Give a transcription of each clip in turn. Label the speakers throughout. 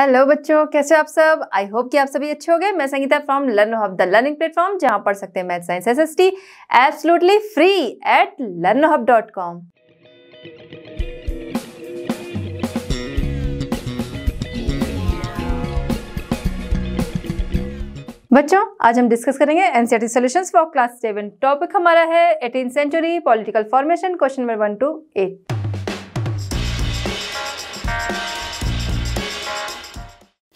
Speaker 1: Hello बच्चों कैसे हो आप सब आई होप कि आप सभी अच्छे हो गए मैं Sangeeta from learn hub the learning platform जहां पढ़ सकते हैं math science T absolutely free at learn hub dot com बच्चों आज हम डिस्कस करेंगे NCERT solutions for class seven topic हमारा है eighteen century political formation question number one to eight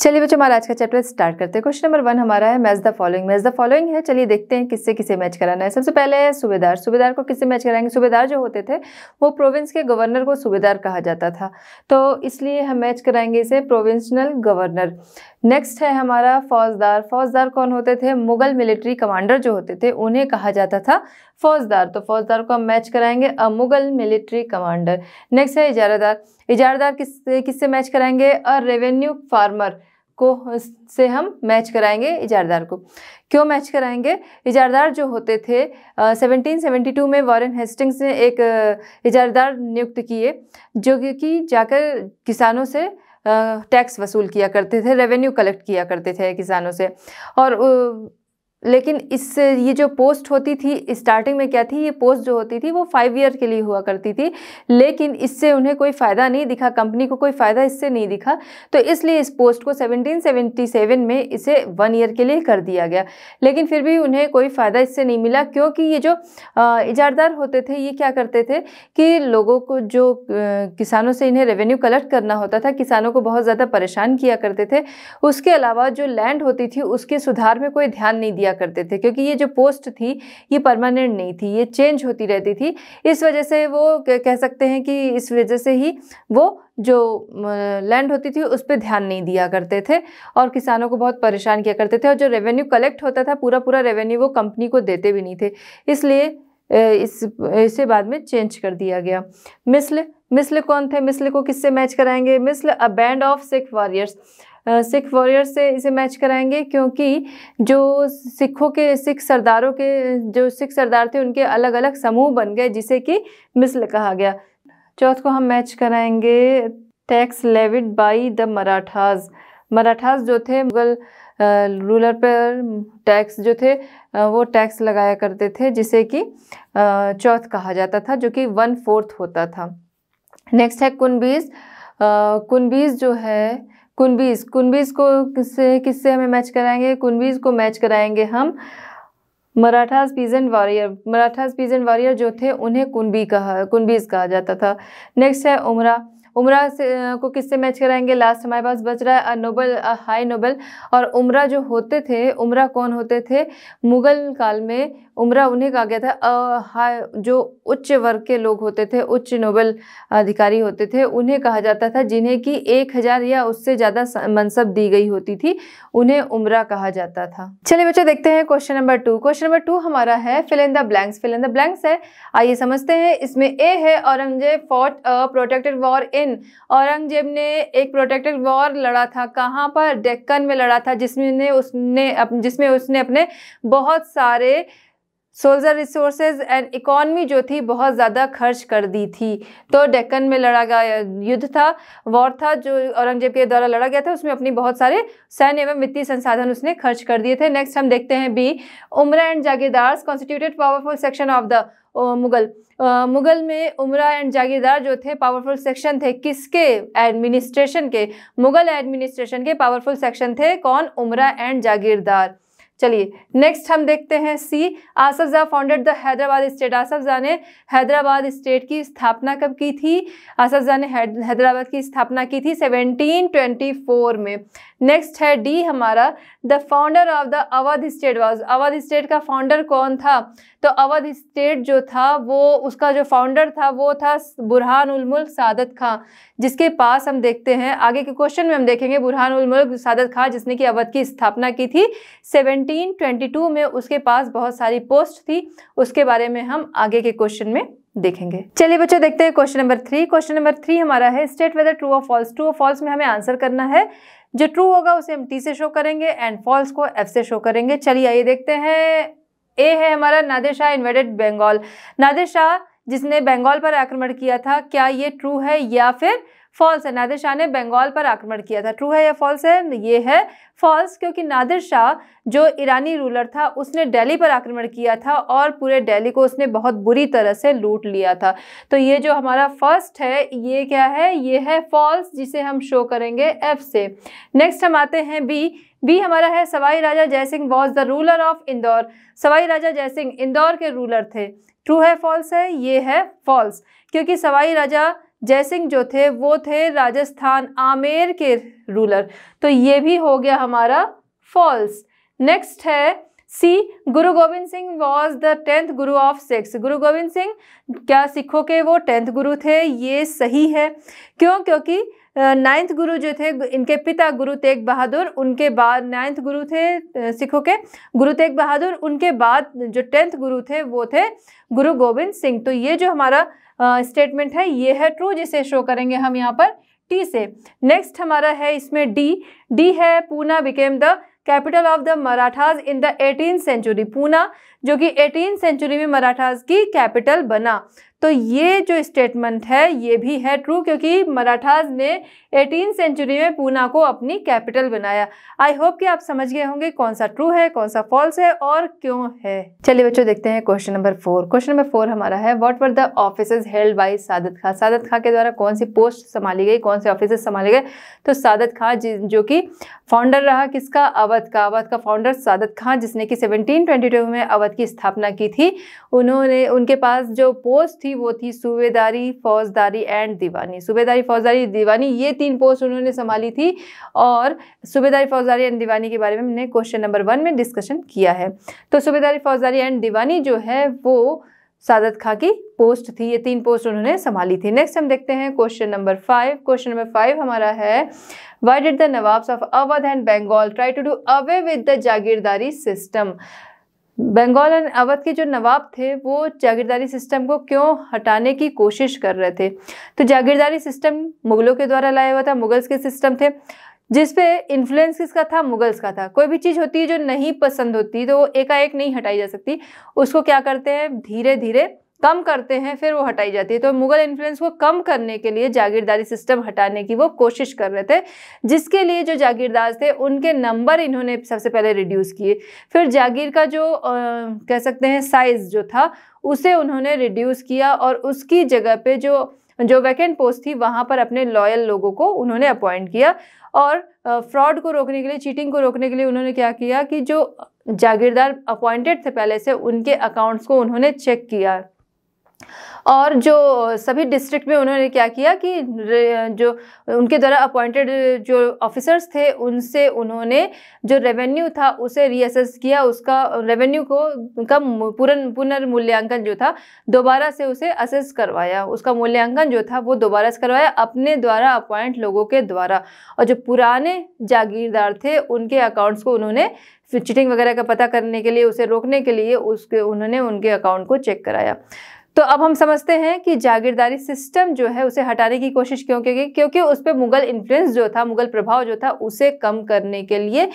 Speaker 1: चलिए बच्चों हमारा आज का चैप्टर स्टार्ट करते हैं क्वेश्चन नंबर वन हमारा है match the following match the following है चलिए देखते हैं किससे किसे मैच कराना है सबसे पहले है सूबेदार सूबेदार को किससे मैच कराएंगे सूबेदार जो होते थे वो प्रोविंस के गवर्नर को सूबेदार कहा जाता था तो इसलिए हम मैच कराएंगे इसे प्रोविंशनल गवर्नर नेक्स्ट है हमारा फौजदार फौजदार कौन होते थे मुगल मिलिट्री कमांडर जो होते थे उन्हें कहा जाता था फौजदार तो फौजदार को हम मैच कराएंगे a Mughal military commander next है इजारादार इजारादार किस किससे मैच कराएंगे अ रेवेन्यू फार्मर को से हम मैच कराएंगे इजारदार को क्यों मैच कराएंगे इजारदार जो होते थे आ, 1772 में वॉरेन हेस्टिंग्स ने एक इजारदार नियुक्त किए जो कि जाकर किसानों से टैक्स वसूल किया करते थे रेवेन्यू कलेक्ट किया करते थे किसानों से और लेकिन इस ये जो पोस्ट होती थी स्टार्टिंग में क्या थी ये पोस्ट जो होती थी वो फाइव ईयर के लिए हुआ करती थी लेकिन इससे उन्हें कोई फ़ायदा नहीं दिखा कंपनी को कोई फ़ायदा इससे नहीं दिखा तो इसलिए इस पोस्ट को 1777 में इसे वन ईयर के लिए कर दिया गया लेकिन फिर भी उन्हें कोई फ़ायदा इससे नहीं मिला क्योंकि ये जो इजारदार होते थे ये क्या करते थे कि लोगों को जो किसानों से इन्हें रेवेन्यू कलेक्ट करना होता था किसानों को बहुत ज़्यादा परेशान किया करते थे उसके अलावा जो लैंड होती थी उसके सुधार में कोई ध्यान नहीं दिया करते थे क्योंकि ये जो पोस्ट थी ये परमानेंट नहीं थी ये चेंज होती रहती थी इस वजह से वो कह सकते हैं कि इस वजह से ही वो जो लैंड होती थी उस पर ध्यान नहीं दिया करते थे और किसानों को बहुत परेशान किया करते थे और जो रेवेन्यू कलेक्ट होता था पूरा पूरा रेवेन्यू वो कंपनी को देते भी नहीं थे इसलिए इस इसे बाद में चेंज कर दिया गया मिसल मिसल कौन थे मिसल को किससे मैच कराएंगे misl a band of Sikh warriors Sikh warrior से इसे मैच कराएंगे क्योंकि जो सिखों के सिख सरदारों के जो सिख सरदार थे उनके अलग अलग समूह बन गए जिसे कि मिसल कहा गया चौथ को हम मैच कराएंगे tax levied by the Marathas Marathas जो थे मुगल रूलर पर टैक्स जो थे वो टैक्स लगाया करते थे जिसे कि चौथ कहा जाता था जो कि वन फोर्थ होता था नेक्स्ट है कुनबीज कुनबीज जो है कुनबीज कुनबीज को किससे किससे हमें मैच कराएंगे कुनबीज को मैच कराएंगे हम Marathas peasant warrior Marathas peasant warrior जो थे उन्हें कुनबी कहा कुनबीज कहा जाता था नेक्स्ट है उमरा उमरा से को किससे मैच कराएंगे लास्ट हमारे पास बच रहा है a noble a high noble और उमरा जो होते थे उमरा कौन होते थे मुगल काल में उम्र उन्हें कहा गया था जो उच्च वर्ग के लोग होते थे उच्च नोबल अधिकारी होते थे उन्हें कहा जाता था जिन्हें कि एक हज़ार या उससे ज़्यादा मनसब दी गई होती थी उन्हें उम्र कहा जाता था चलिए बच्चों देखते हैं question number two question number two हमारा है फिलेंदा ब्लैंक्स फिलेंदा ब्लैंक्स है आइए समझते हैं इसमें ए है Aurangzeb fought a protected war in Aurangzeb ने एक प्रोटेक्टेड वॉर लड़ा था कहाँ पर डेक्कन में लड़ा था जिसमें उसने जिसमें उसने अपने बहुत सारे सोल्जर रिसोर्सेज एंड इकॉनमी जो थी बहुत ज़्यादा खर्च कर दी थी तो डेक्कन में लड़ा गया युद्ध था वॉर था जो औरंगजेब के द्वारा लड़ा गया था उसमें अपनी बहुत सारे सैन्य एवं वित्तीय संसाधन उसने खर्च कर दिए थे नेक्स्ट हम देखते हैं बी उम्र and jagirdars constituted powerful section of the Mughal Mughal में उमरा एंड जागीरदार जो थे पावरफुल सेक्शन थे किसके एडमिनिस्ट्रेशन के मुगल एडमिनिस्ट्रेशन के पावरफुल सेक्शन थे कौन उमरा एंड जागीरदार चलिए नेक्स्ट हम देखते हैं C Asaf Jah founded the Hyderabad state Asaf Jah ने हैदराबाद स्टेट की स्थापना कब की थी आसफ जहा ने हैदराबाद की स्थापना की थी 1724 में नेक्स्ट है डी हमारा the founder of the Awadh state was Awadh state का फाउंडर कौन था तो अवध स्टेट जो था वो उसका जो फाउंडर था वो था बुरहान उलमुल्क सादत खां जिसके पास हम देखते हैं आगे के क्वेश्चन में हम देखेंगे बुरहान उलमुल्क सादत खां जिसने कि अवध की स्थापना की थी 1722 में उसके पास बहुत सारी पोस्ट थी उसके बारे में हम आगे के क्वेश्चन में देखेंगे चलिए बच्चों देखते हैं question number three question number three हमारा है state whether true of false true of false में हमें आंसर करना है जो ट्रू होगा उसे हम टी से शो करेंगे एंड फॉल्स को एफ से शो करेंगे चलिए आइए देखते हैं ए है हमारा नादिर शाह इन्वेडेड बंगाल नादिर शाह जिसने बंगाल पर आक्रमण किया था क्या ये ट्रू है या फिर फॉल्स है नादिर शाह ने बंगाल पर आक्रमण किया था ट्रू है या फॉल्स है ये है फॉल्स क्योंकि नादिर शाह जो ईरानी रूलर था उसने दिल्ली पर आक्रमण किया था और पूरे दिल्ली को उसने बहुत बुरी तरह से लूट लिया था तो ये जो हमारा फर्स्ट है ये क्या है ये है फॉल्स जिसे हम शो करेंगे एफ से नेक्स्ट हम आते हैं बी बी हमारा है Sawai Raja Jai Singh was the ruler of Indore Sawai Raja Jai Singh Indore के रूलर थे ट्रू है फॉल्स है ये है फॉल्स क्योंकि सवाई राजा जयसिंह जो थे वो थे राजस्थान आमेर के रूलर तो ये भी हो गया हमारा फॉल्स नेक्स्ट है C Guru Gobind Singh was the tenth Guru of Sikhs Guru Gobind Singh क्या सिखों के वो टेंथ गुरु थे ये सही है क्यों क्योंकि नाइन्थ गुरु जो थे इनके पिता गुरु तेग बहादुर उनके बाद नाइन्थ गुरु थे सिखों के गुरु तेग बहादुर उनके बाद जो टेंथ गुरु थे वो थे गुरु गोविंद सिंह तो ये जो हमारा स्टेटमेंट है ये है ट्रू जिसे शो करेंगे हम यहाँ पर टी से नेक्स्ट हमारा है इसमें डी डी है Poona became the capital of the Marathas in the eighteen century Poona जो कि एटीन सेंचुरी में मराठाज की कैपिटल बना तो ये जो स्टेटमेंट है ये भी है ट्रू क्योंकि मराठाज ने एटीन सेंचुरी में पूना को अपनी कैपिटल बनाया आई होप कि आप समझ गए होंगे कौन सा ट्रू है कौन सा फॉल्स है और क्यों है चलिए बच्चों देखते हैं question number four question number four हमारा है what were the office held by Saadat Khan Saadat Khan के द्वारा कौन सी पोस्ट संभाली गई कौन से ऑफिस संभाले गए तो सादत खां जो कि फाउंडर रहा किसका अवध का अवध का फाउंडर सादत खां जिसने कि सेवनटीन में अवध की स्थापना की थी उन्होंने उनके पास जो पोस्ट थी थी वो थी सूबेदारी फौजदारी एंड दीवानी सूबेदारी फौजदारी दीवानी ये तीन पोस्ट उन्होंने संभाली थी और सूबेदारी फौजदारी एंड दीवानी के बारे में हमने क्वेश्चन नंबर वन में डिस्कशन किया है तो सूबेदारी फौजदारी एंड दीवानी जो है वो सादत खां की पोस्ट थी ये तीन पोस्ट उन्होंने संभाली थी नेक्स्ट हम देखते हैं question number five question number five हमारा है why did the nawabs of Awadh and Bengal try to do away with the jagirdari system Bengal और अवध के जो नवाब थे वो जागीरदारी सिस्टम को क्यों हटाने की कोशिश कर रहे थे तो जागीरदारी सिस्टम मुगलों के द्वारा लाया हुआ था मुगल्स के सिस्टम थे जिसपे इन्फ्लुएंस किसका था मुगल्स का था कोई भी चीज़ होती है जो नहीं पसंद होती तो वो एकाएक नहीं हटाई जा सकती उसको क्या करते हैं धीरे धीरे कम करते हैं फिर वो हटाई जाती है तो मुगल इन्फ्लुएंस को कम करने के लिए जागीरदारी सिस्टम हटाने की वो कोशिश कर रहे थे जिसके लिए जो जागीरदार थे उनके नंबर इन्होंने सबसे पहले रिड्यूस किए फिर जागीर का जो आ, कह सकते हैं साइज़ जो था उसे उन्होंने रिड्यूस किया और उसकी जगह पे जो जो वैकेंट पोस्ट थी वहाँ पर अपने लॉयल लोगों को उन्होंने अपॉइंट किया और फ्रॉड को रोकने के लिए चीटिंग को रोकने के लिए उन्होंने क्या किया कि जो जागीरदार अपॉइंटेड थे पहले से उनके अकाउंट्स को उन्होंने चेक किया और जो सभी डिस्ट्रिक्ट में उन्होंने क्या किया कि जो उनके द्वारा अपॉइंटेड जो ऑफिसर्स थे उनसे उन्होंने जो रेवेन्यू था उसे रीअसेस किया उसका रेवेन्यू को का पूर्ण पुनर्मूल्यांकन जो था दोबारा से उसे असेस करवाया उसका मूल्यांकन जो था वो दोबारा से करवाया अपने द्वारा अपॉइंट लोगों के द्वारा और जो पुराने जागीरदार थे उनके अकाउंट्स को उन्होंने चिटिंग वगैरह का पता करने के लिए उसे रोकने के लिए उसके उन्होंने उनके अकाउंट को चेक कराया तो अब हम समझते हैं कि जागीरदारी सिस्टम जो है उसे हटाने की कोशिश क्यों की गई क्योंकि उस पर मुगल इन्फ्लुएंस जो था मुगल प्रभाव जो था उसे कम करने के लिए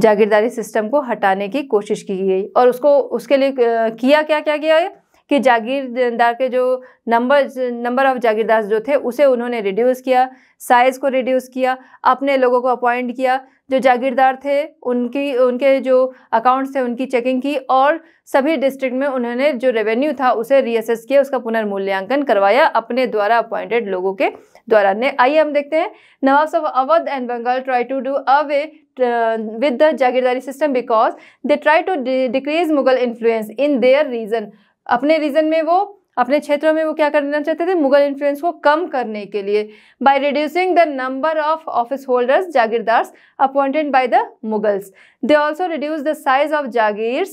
Speaker 1: जागीरदारी सिस्टम को हटाने की कोशिश की गई और उसको उसके लिए किया क्या क्या किया गया कि जागीरदार के जो नंबर नंबर ऑफ जागीरदार जो थे उसे उन्होंने रिड्यूस किया साइज़ को रिड्यूस किया अपने लोगों को अपॉइंट किया जो जागीरदार थे उनकी उनके जो अकाउंट्स थे उनकी चेकिंग की और सभी डिस्ट्रिक्ट में उन्होंने जो रेवेन्यू था उसे रीअसेस किया उसका पुनर्मूल्यांकन करवाया अपने द्वारा अपॉइंटेड लोगों के द्वारा ने आइए हम देखते हैं नवाब सब Awadh and Bengal try to do away with the jagirdari system because they try to decrease Mughal influence in their region अपने रीजन में वो अपने क्षेत्रों में वो क्या करना चाहते थे मुगल इन्फ्लुएंस को कम करने के लिए by reducing the number of office holders jagirdars appointed by the Mughals they also reduce the size of jagir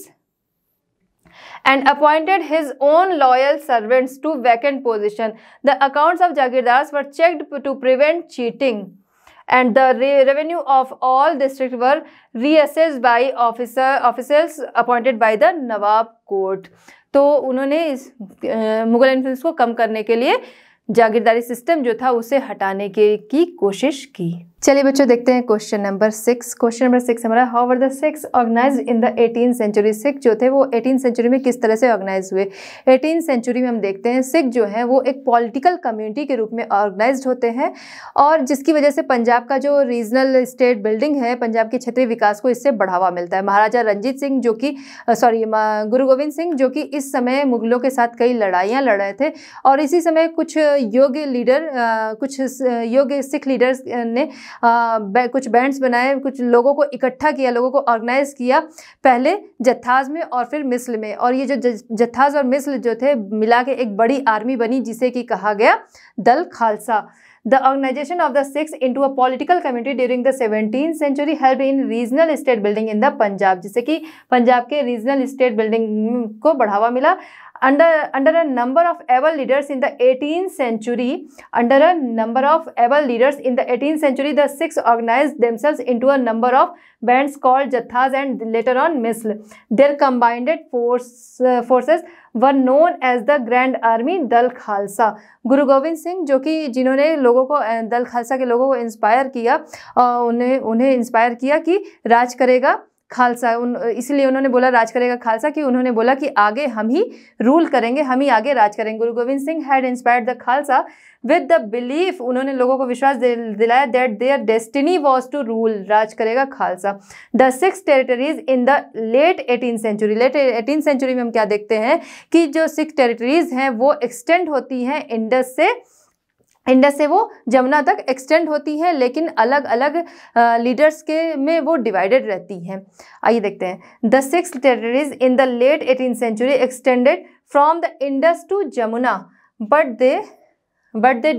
Speaker 1: and appointed his own loyal servants to vacant position the accounts of jagirdars were checked to prevent cheating and the revenue of all district were reassess by officer officers appointed by the nawab court तो उन्होंने इस Mughal influence को कम करने के लिए जागीरदारी system जो था उसे हटाने के की कोशिश की चलिए बच्चों देखते हैं question number six question number six हमारा how were the Sikhs organise in the eighteen century Sikh जो थे वो एटीन सेंचुरी में किस तरह से ऑर्गेनाइज हुए एटीन सेंचुरी में हम देखते हैं सिख जो है वो एक पॉलिटिकल कम्युनिटी के रूप में ऑर्गेनाइज होते हैं और जिसकी वजह से पंजाब का जो रीजनल स्टेट बिल्डिंग है पंजाब के क्षेत्रीय विकास को इससे बढ़ावा मिलता है महाराजा रंजीत सिंह जो कि सॉरी गुरु गोविंद सिंह जो कि इस समय मुगलों के साथ कई लड़ाइयाँ लड़ रहे थे और इसी समय कुछ योग्य लीडर कुछ योग्य सिख लीडर्स ने कुछ बैंड्स बनाए कुछ लोगों को इकट्ठा किया लोगों को ऑर्गेनाइज किया पहले जत्थाज में और फिर मिस्र में और ये जो जत्थाज और मिस्र जो थे मिला के एक बड़ी आर्मी बनी जिसे कि कहा गया Dal Khalsa organisation of the Sikhs into a political community during the seventeen century help in regional state building in the Punjab जिससे कि पंजाब के रीजनल स्टेट बिल्डिंग को बढ़ावा मिला under under a number of able leaders in the 18th century under a number of able leaders in the 18th century the Sikhs organized themselves into a number of bands called jathas and later on misl their combined force uh, forces were known as the grand army Dal Khalsa गुरु गोविंद सिंह जो कि जिन्होंने लोगों को दल खालसा के लोगों को इंस्पायर किया उन्हें उन्हें इंस्पायर किया कि राज करेगा खालसा उन इसलिए उन्होंने बोला राज करेगा खालसा कि उन्होंने बोला कि आगे हम ही रूल करेंगे हम ही आगे राज करेंगे Guru Gobind Singh had inspired the Khalsa with the belief उन्होंने लोगों को विश्वास दिलाया that their destiny was to rule राज करेगा Khalsa the Sikhs territories in the late eighteen century late eighteen century में हम क्या देखते हैं कि जो सिक्स टेरिटरीज हैं वो एक्सटेंड होती हैं इंडस से इंडस से वो जमुना तक एक्सटेंड होती है लेकिन अलग अलग लीडर्स के में वो डिवाइडेड रहती हैं आइए देखते हैं the Sikhs territories in the late eighteen century extended from the Indus to Jamuna but they but they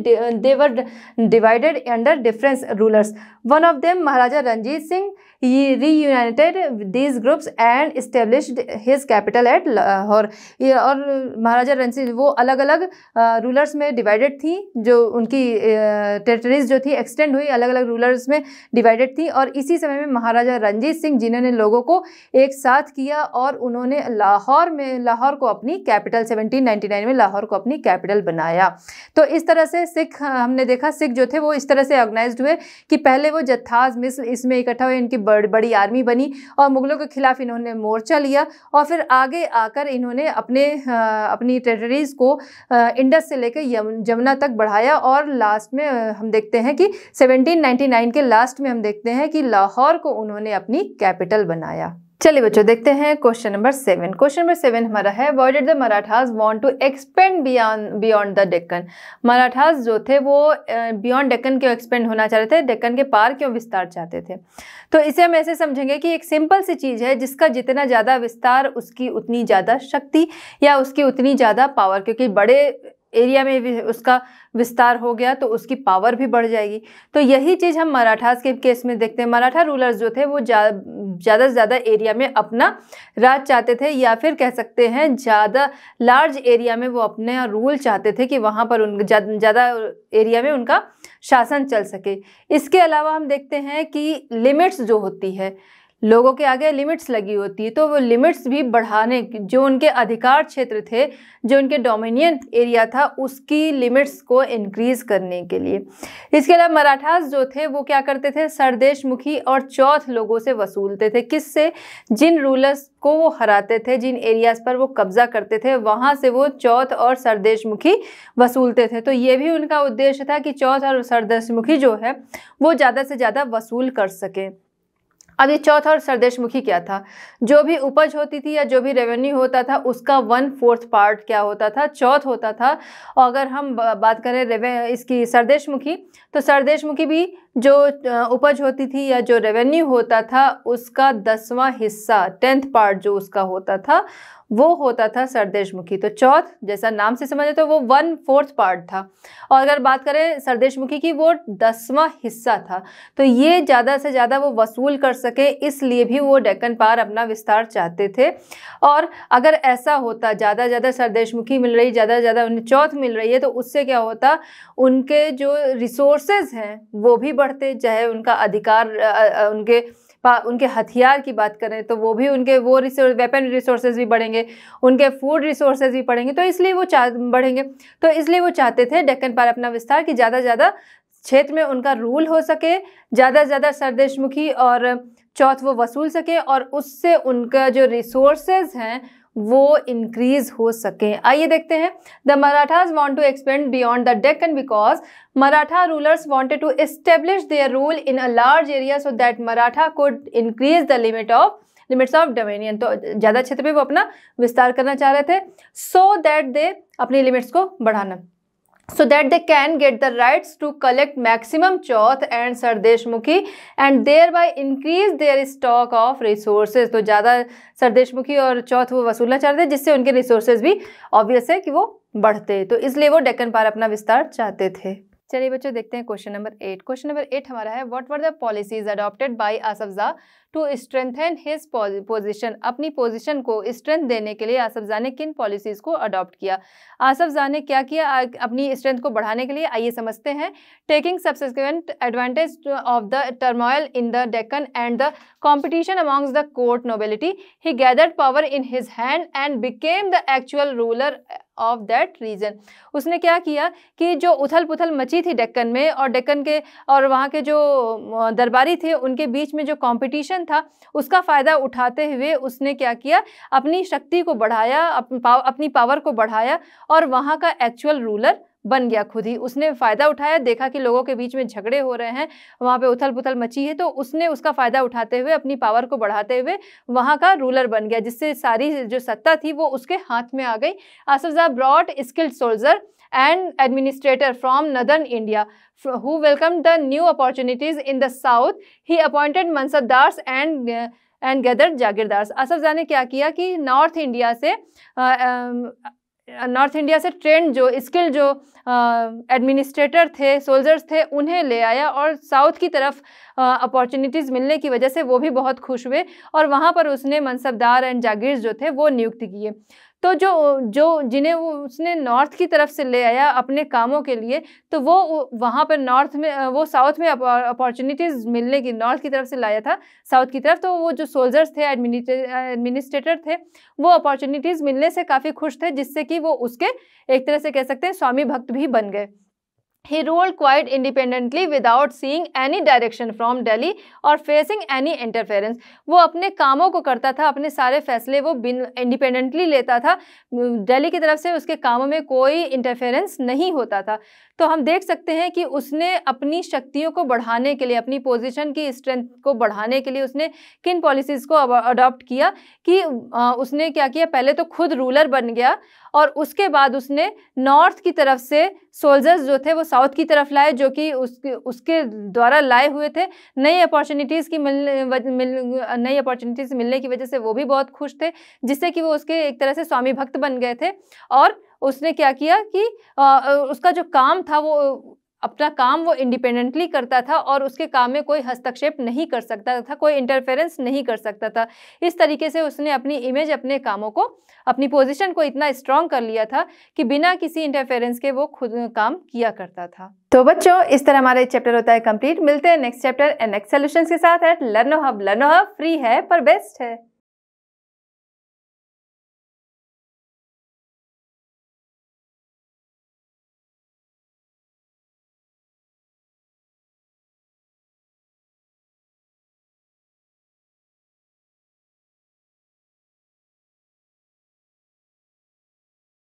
Speaker 1: were divided under difference rulers one of them Maharaja Ranjit Singh reunited these groups and and his capital at Lahore और महाराजा रणजीत वो अलग अलग rulers में divided थी जो उनकी territories uh, जो थी एक्सटेंड हुई अलग अलग रूलर्स में डिवाइडेड थी और इसी समय में महाराजा रंजीत सिंह जिन्होंने लोगों को एक साथ किया और उन्होंने लाहौर में लाहौर को अपनी कैपिटल नाइन में लाहौर को अपनी कैपिटल बनाया तो इस इस तरह से सिख हमने देखा सिख जो थे वो इस तरह से ऑर्गेनाइज हुए कि पहले वो जत्थाज मिस्र इसमें इकट्ठा हुए इनकी बड़, बड़ी आर्मी बनी और मुगलों के खिलाफ इन्होंने मोर्चा लिया और फिर आगे आकर इन्होंने अपने अपनी टेरिटरीज़ को इंडस से लेकर जमुना तक बढ़ाया और लास्ट में हम देखते हैं कि सेवनटीन के लास्ट में हम देखते हैं कि लाहौर को उन्होंने अपनी कैपिटल बनाया चलिए बच्चों देखते हैं question number seven question number seven हमारा है what did the Marathas want to expand beyond beyond the Deccan Marathas जो थे वो बियॉन्ड डेक्कन क्यों एक्सपेंड होना चाह रहे थे डेक्कन के पार क्यों विस्तार चाहते थे तो इसे हम ऐसे समझेंगे कि एक सिंपल सी चीज़ है जिसका जितना ज़्यादा विस्तार उसकी उतनी ज़्यादा शक्ति या उसकी उतनी ज़्यादा पावर क्योंकि बड़े एरिया में भी उसका विस्तार हो गया तो उसकी पावर भी बढ़ जाएगी तो यही चीज़ हम मराठास के केस में देखते हैं मराठा रूलर्स जो थे वो ज़्यादा से ज़्यादा एरिया में अपना राज चाहते थे या फिर कह सकते हैं ज़्यादा लार्ज एरिया में वो अपने रूल चाहते थे कि वहाँ पर उन ज़्यादा एरिया में उनका शासन चल सके इसके अलावा हम देखते हैं कि लिमिट्स जो होती है लोगों के आगे लिमिट्स लगी होती है तो वो लिमिट्स भी बढ़ाने जो उनके अधिकार क्षेत्र थे जो उनके डोमिनियन एरिया था उसकी लिमिट्स को इंक्रीज़ करने के लिए इसके अलावा मराठास जो थे वो क्या करते थे सरदेशमुखी और चौथ लोगों से वसूलते थे किससे जिन रूलर्स को वो हराते थे जिन एरियाज़ पर वो कब्ज़ा करते थे वहाँ से वो चौथ और सरदेशमुखी वसूलते थे तो ये भी उनका उद्देश्य था कि चौथ और सरदेशमुखी जो है वो ज़्यादा से ज़्यादा वसूल कर सकें अब ये चौथा और सरदेशमुखी क्या था जो भी उपज होती थी या जो भी रेवेन्यू होता था उसका वन फोर्थ पार्ट क्या होता था चौथ होता था और अगर हम बात करें इसकी सरदेशमुखी तो सरदेशमुखी भी जो उपज होती थी या जो रेवेन्यू होता था उसका दसवां हिस्सा टेंथ पार्ट जो उसका होता था वो होता था सरदेशमुखी तो चौथ जैसा नाम से समझे तो वो वन फोर्थ पार्ट था और अगर बात करें सरदेशमुखी की वो दसवां हिस्सा था तो ये ज़्यादा से ज़्यादा वो वसूल कर सके इसलिए भी वो डेक्कन पार अपना विस्तार चाहते थे और अगर ऐसा होता ज़्यादा ज़्यादा सरदेशमुखी मिल रही ज़्यादा ज़्यादा उन्हें चौथ मिल रही है तो उससे क्या होता उनके जो रिसोर्स फोर्सेस हैं वो भी बढ़ते चाहे उनका अधिकार उनके उनके हथियार की बात करें तो वो भी उनके वो रिसोर्स वेपन रिसोर्सेज भी बढ़ेंगे उनके फूड रिसोर्सेज भी बढ़ेंगे तो इसलिए वो चाह बढ़ेंगे तो इसलिए वो चाहते थे डेक्कन पर अपना विस्तार कि ज़्यादा ज़्यादा क्षेत्र में उनका रूल हो सके ज़्यादा से ज़्यादा सरदेशमुखी और चौथ वो वसूल सके और उससे उनका जो रिसोर्सेज हैं वो इंक्रीज हो सके आइए देखते हैं the Marathas want to expand beyond the Deccan because Maratha rulers wanted to establish their rule in a large area so that Maratha could increase the limit of limits of dominion तो ज़्यादा क्षेत्र पे वो अपना विस्तार करना चाह रहे थे सो दैट दे अपनी लिमिट्स को बढ़ाना so that they can get the rights to collect maximum chauth and sardeshmukhi and thereby increase their stock of resources to ज़्यादा sardeshmukhi aur chauth wo vasoolna chahte थे जिससे उनके resources भी obvious ki wo badhte to isliye wo deccan par apna vistar chahte the चलिए बच्चों देखते हैं question number eight question number eight हमारा है what were the policies adopted by Asaf Jah to strengthen his position अपनी पोजीशन को strength देने के लिए आसफजा ने किन पॉलिसीज़ को अडॉप्ट किया आसफजा ने क्या किया अपनी स्ट्रेंथ को बढ़ाने के लिए आइए समझते हैं taking subsequent advantage of the turmoil in the Deccan and the competition amongst the court nobility he gathered power in his hand and became the actual ruler of that region उसने क्या किया कि जो उथल पुथल मची थी डेक्कन में और डेक्कन के और वहाँ के जो दरबारी थे उनके बीच में जो कंपटीशन था उसका फ़ायदा उठाते हुए उसने क्या किया अपनी शक्ति को बढ़ाया अपनी पावर को बढ़ाया और वहाँ का एक्चुअल रूलर बन गया खुद ही उसने फ़ायदा उठाया देखा कि लोगों के बीच में झगड़े हो रहे हैं वहाँ पे उथल पुथल मची है तो उसने उसका फ़ायदा उठाते हुए अपनी पावर को बढ़ाते हुए वहाँ का रूलर बन गया जिससे सारी जो सत्ता थी वो उसके हाथ में आ गई Asaf Jah broad skilled soldier and administrator from northern India who welcome the new opportunities in the south he appointed mansabdars and and gather jagirdars Asaf Jah ने क्या किया कि नॉर्थ इंडिया से नॉर्थ इंडिया से ट्रेंड जो स्किल जो एडमिनिस्ट्रेटर थे सोल्जर्स थे उन्हें ले आया और साउथ की तरफ अपॉर्चुनिटीज़ मिलने की वजह से वो भी बहुत खुश हुए और वहाँ पर उसने मनसबदार एंड जागीर जो थे वो नियुक्त किए तो जो जो जिन्हें वो उसने नॉर्थ की तरफ से ले आया अपने कामों के लिए तो वो वहाँ पर नॉर्थ में वो साउथ में अपॉर्चुनिटीज़ मिलने की नॉर्थ की तरफ से लाया था साउथ की तरफ तो वो जो सोल्जर्स थे एडमिनिस्ट्रेटर थे वो अपॉर्चुनिटीज़ मिलने से काफ़ी खुश थे जिससे कि वो उसके एक तरह से कह सकते हैं स्वामी भक्त भी बन गए He ruled quite independently without seeing any direction from Delhi or facing any interference. वो अपने कामों को करता था अपने सारे फैसले वो बिन इंडिपेंडेंटली लेता था डेली की तरफ से उसके कामों में कोई इंटरफेरेंस नहीं होता था तो हम देख सकते हैं कि उसने अपनी शक्तियों को बढ़ाने के लिए अपनी पोजिशन की स्ट्रेंथ को बढ़ाने के लिए उसने किन पॉलिसीज़ को अडॉप्ट किया कि उसने क्या किया पहले तो खुद रूलर बन गया और उसके बाद उसने नॉर्थ की तरफ से सोल्जर्स जो थे वो साउथ की तरफ लाए जो कि उसके उसके द्वारा लाए हुए थे नई अपॉर्चुनिटीज़ की मिलने मिल नई अपॉर्चुनिटीज़ मिलने की वजह से वो भी बहुत खुश थे जिससे कि वो उसके एक तरह से स्वामी भक्त बन गए थे और उसने क्या किया कि आ, उसका जो काम था वो अपना काम वो इंडिपेंडेंटली करता था और उसके काम में कोई हस्तक्षेप नहीं कर सकता था कोई इंटरफेरेंस नहीं कर सकता था इस तरीके से उसने अपनी इमेज अपने कामों को अपनी पोजीशन को इतना स्ट्रॉन्ग कर लिया था कि बिना किसी इंटरफेरेंस के वो खुद काम किया करता था तो बच्चों इस तरह हमारा चैप्टर होता है कंप्लीट मिलते हैं next chapter and next solution के साथ है Learno hub Learno hub free है पर बेस्ट है